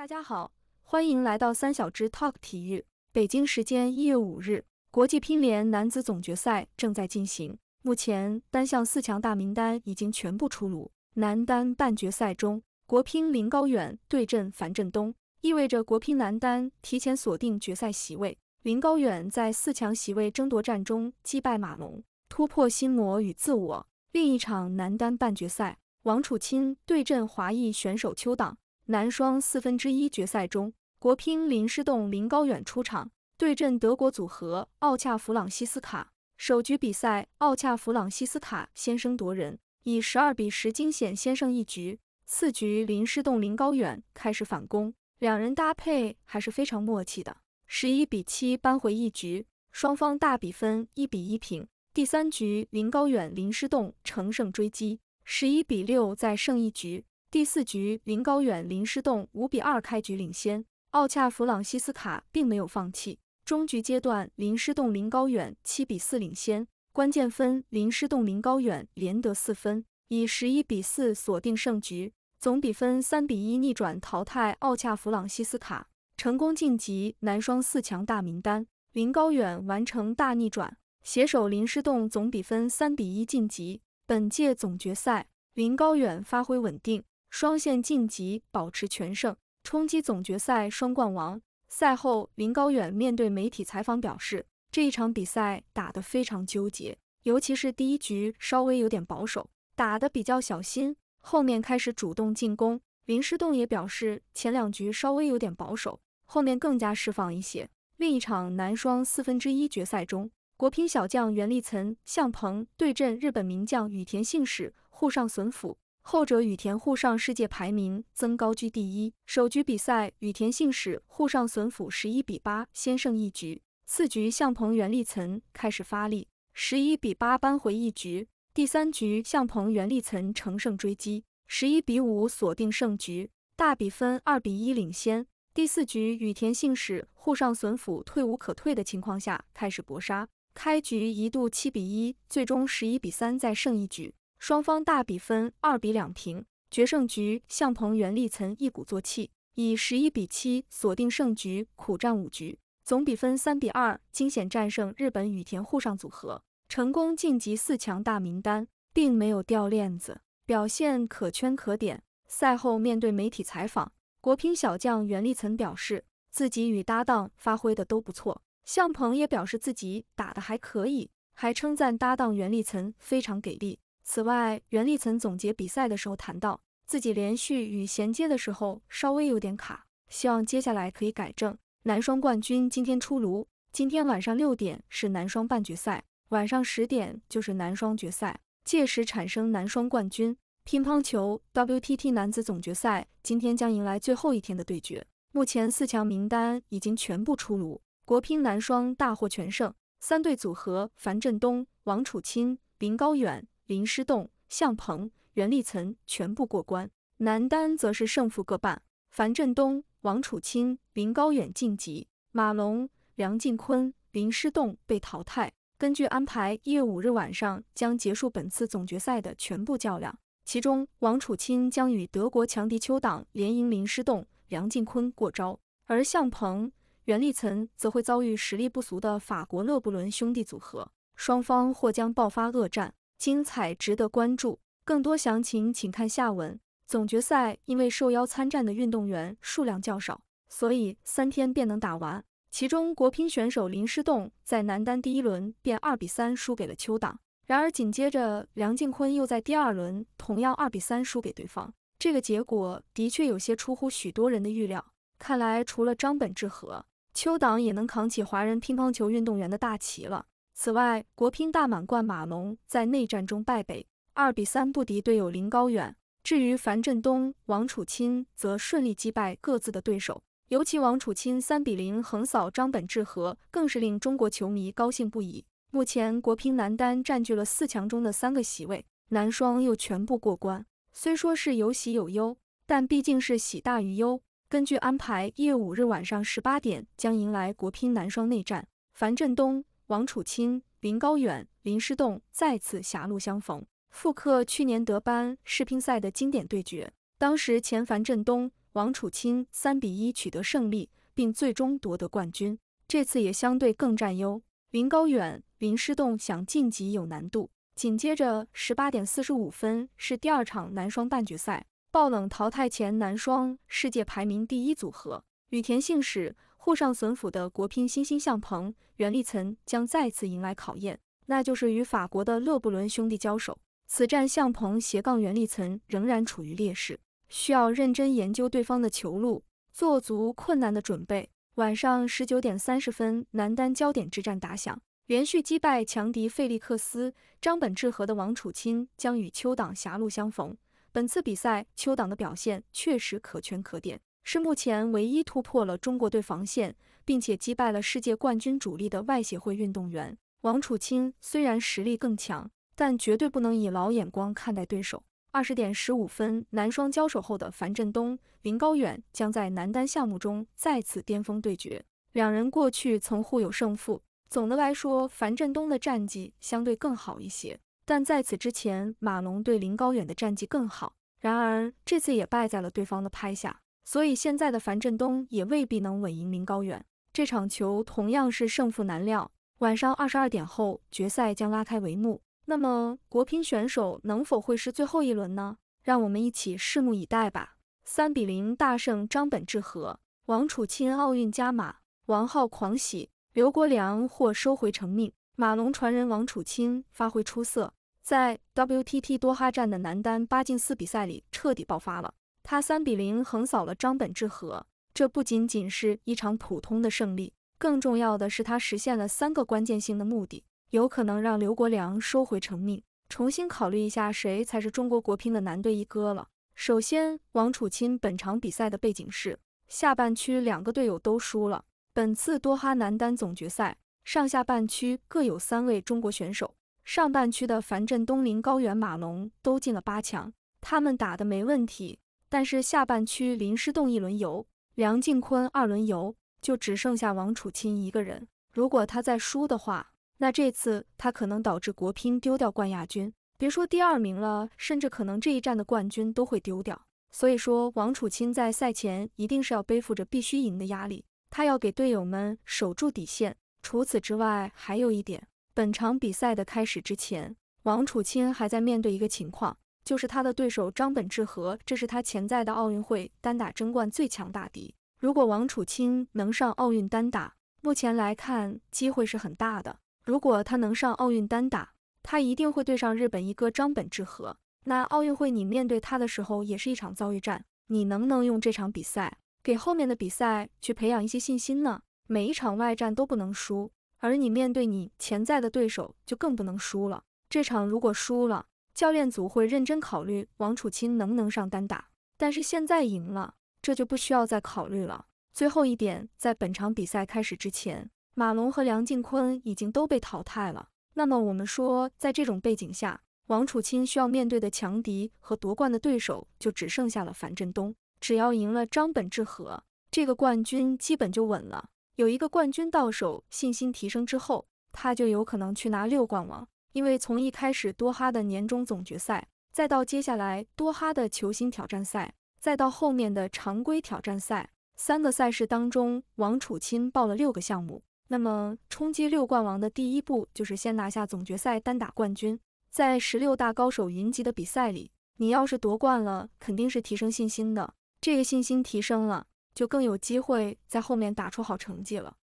大家好，欢迎来到三小只 Talk 体育。北京时间一月五日，国际乒联男子总决赛正在进行。目前单项四强大名单已经全部出炉。男单半决赛，中国乒林高远对阵樊振东，意味着国乒男单提前锁定决赛席位。林高远在四强席位争夺战中击败马龙，突破心魔与自我。另一场男单半决赛，王楚钦对阵华裔选手邱党。男双四分之一决赛中，国乒林诗栋林高远出场对阵德国组合奥恰弗朗西斯卡。首局比赛，奥恰弗朗西斯卡先声夺人，以十二比十惊险先胜一局。次局，林诗栋林高远开始反攻，两人搭配还是非常默契的，十一比七扳回一局，双方大比分一比一平。第三局，林高远林诗栋乘胜追击，十一比六再胜一局。第四局，林高远、林诗栋五比二开局领先。奥恰弗朗西斯卡并没有放弃，中局阶段，林诗栋、林高远七比四领先。关键分，林诗栋、林高远连得四分，以十一比四锁定胜局，总比分三比一逆转淘汰奥恰弗朗西斯卡，成功晋级男双四强大名单。林高远完成大逆转，携手林诗栋总比分三比一晋级本届总决赛。林高远发挥稳定。双线晋级，保持全胜，冲击总决赛双冠王。赛后，林高远面对媒体采访表示，这一场比赛打得非常纠结，尤其是第一局稍微有点保守，打得比较小心，后面开始主动进攻。林诗栋也表示，前两局稍微有点保守，后面更加释放一些。另一场男双四分之一决赛中，国乒小将袁立岑、向鹏对阵日本名将羽田信使、互上损斧，后者羽田户上世界排名增高居第一。首局比赛，羽田幸史户上损辅十一比八先胜一局。次局向鹏袁立岑开始发力，十一比八扳回一局。第三局向鹏袁立岑乘胜追击，十一比五锁定胜局，大比分二比一领先。第四局羽田幸史户上损辅退无可退的情况下开始搏杀，开局一度七比一，最终十一比三再胜一局。双方大比分二比两平，决胜局向鹏、袁励岑一鼓作气，以十一比七锁定胜局，苦战五局，总比分三比二惊险战胜日本羽田沪上组合，成功晋级四强大名单，并没有掉链子，表现可圈可点。赛后面对媒体采访，国乒小将袁励岑表示自己与搭档发挥的都不错，向鹏也表示自己打的还可以，还称赞搭档袁励岑非常给力。此外，袁立曾总结比赛的时候谈到，自己连续与衔接的时候稍微有点卡，希望接下来可以改正。男双冠军今天出炉，今天晚上六点是男双半决赛，晚上十点就是男双决赛，届时产生男双冠军。乒乓球 WTT 男子总决赛今天将迎来最后一天的对决，目前四强名单已经全部出炉，国乒男双大获全胜，三队组合樊振东、王楚钦、林高远。林诗栋、向鹏、袁立岑全部过关，男单则是胜负各半。樊振东、王楚钦、林高远晋级，马龙、梁靖昆、林诗栋被淘汰。根据安排，一月五日晚上将结束本次总决赛的全部较量。其中，王楚钦将与德国强敌邱党联赢林诗栋、梁靖昆过招，而向鹏、袁立岑则会遭遇实力不俗的法国勒布伦兄弟组合，双方或将爆发恶战。精彩，值得关注。更多详情请看下文。总决赛因为受邀参战的运动员数量较少，所以三天便能打完。其中，国乒选手林诗栋在男单第一轮便二比三输给了邱党。然而，紧接着梁靖昆又在第二轮同样二比三输给对方。这个结果的确有些出乎许多人的预料。看来，除了张本智和，邱党也能扛起华人乒乓球运动员的大旗了。此外，国乒大满贯马龙在内战中败北，二比三不敌队友林高远。至于樊振东、王楚钦则顺利击败各自的对手，尤其王楚钦三比零横扫张本智和，更是令中国球迷高兴不已。目前，国乒男单占据了四强中的三个席位，男双又全部过关。虽说是有喜有忧，但毕竟是喜大于忧。根据安排，一月五日晚上十八点将迎来国乒男双内战，樊振东。王楚钦、林高远、林诗栋再次狭路相逢，复刻去年德班世乒赛的经典对决。当时前樊振东、王楚钦三比一取得胜利，并最终夺得冠军。这次也相对更占优。林高远、林诗栋想晋级有难度。紧接着，十八点四十五分是第二场男双半决赛，爆冷淘汰前男双世界排名第一组合羽田幸史、沪上损府的国乒新星向鹏、袁立岑将再次迎来考验，那就是与法国的勒布伦兄弟交手。此战向鹏斜杠袁立岑仍然处于劣势，需要认真研究对方的球路，做足困难的准备。晚上十九点三十分，男单焦点之战打响。连续击败强敌费利克斯、张本智和的王楚钦将与邱党狭路相逢。本次比赛，邱党的表现确实可圈可点。是目前唯一突破了中国队防线，并且击败了世界冠军主力的外协会运动员。王楚钦虽然实力更强，但绝对不能以老眼光看待对手。二十点十五分，男双交手后的樊振东、林高远将在男单项目中再次巅峰对决。两人过去曾互有胜负，总的来说，樊振东的战绩相对更好一些。但在此之前，马龙对林高远的战绩更好，然而这次也败在了对方的拍下。所以现在的樊振东也未必能稳赢林高远，这场球同样是胜负难料。晚上二十二点后，决赛将拉开帷幕。那么国乒选手能否会是最后一轮呢？让我们一起拭目以待吧。三比零大胜张本智和，王楚钦奥运加码，王浩狂喜，刘国梁或收回成命。马龙传人王楚钦发挥出色，在 WTT 多哈站的男单八进四比赛里彻底爆发了。他三比零横扫了张本智和，这不仅仅是一场普通的胜利，更重要的是他实现了三个关键性的目的，有可能让刘国梁收回成命，重新考虑一下谁才是中国国乒的男队一哥了。首先，王楚钦本场比赛的背景是下半区两个队友都输了。本次多哈男单总决赛上下半区各有三位中国选手，上半区的樊振东、林高远、马龙都进了八强，他们打的没问题。但是下半区林诗栋一轮游，梁靖昆二轮游，就只剩下王楚钦一个人。如果他再输的话，那这次他可能导致国乒丢掉冠亚军，别说第二名了，甚至可能这一战的冠军都会丢掉。所以说，王楚钦在赛前一定是要背负着必须赢的压力，他要给队友们守住底线。除此之外，还有一点，本场比赛的开始之前，王楚钦还在面对一个情况。就是他的对手张本智和，这是他潜在的奥运会单打争冠最强大敌。如果王楚钦能上奥运单打，目前来看机会是很大的。如果他能上奥运单打，他一定会对上日本一哥张本智和。那奥运会你面对他的时候也是一场遭遇战，你能不能用这场比赛给后面的比赛去培养一些信心呢？每一场外战都不能输，而你面对你潜在的对手就更不能输了。这场如果输了，教练组会认真考虑王楚钦能不能上单打，但是现在赢了，这就不需要再考虑了。最后一点，在本场比赛开始之前，马龙和梁靖昆已经都被淘汰了。那么我们说，在这种背景下，王楚钦需要面对的强敌和夺冠的对手就只剩下了樊振东。只要赢了张本智和，这个冠军基本就稳了。有一个冠军到手，信心提升之后，他就有可能去拿六冠王。因为从一开始多哈的年终总决赛，再到接下来多哈的球星挑战赛，再到后面的常规挑战赛，三个赛事当中，王楚钦报了六个项目。那么冲击六冠王的第一步，就是先拿下总决赛单打冠军。在十六大高手云集的比赛里，你要是夺冠了，肯定是提升信心的。这个信心提升了，就更有机会在后面打出好成绩了。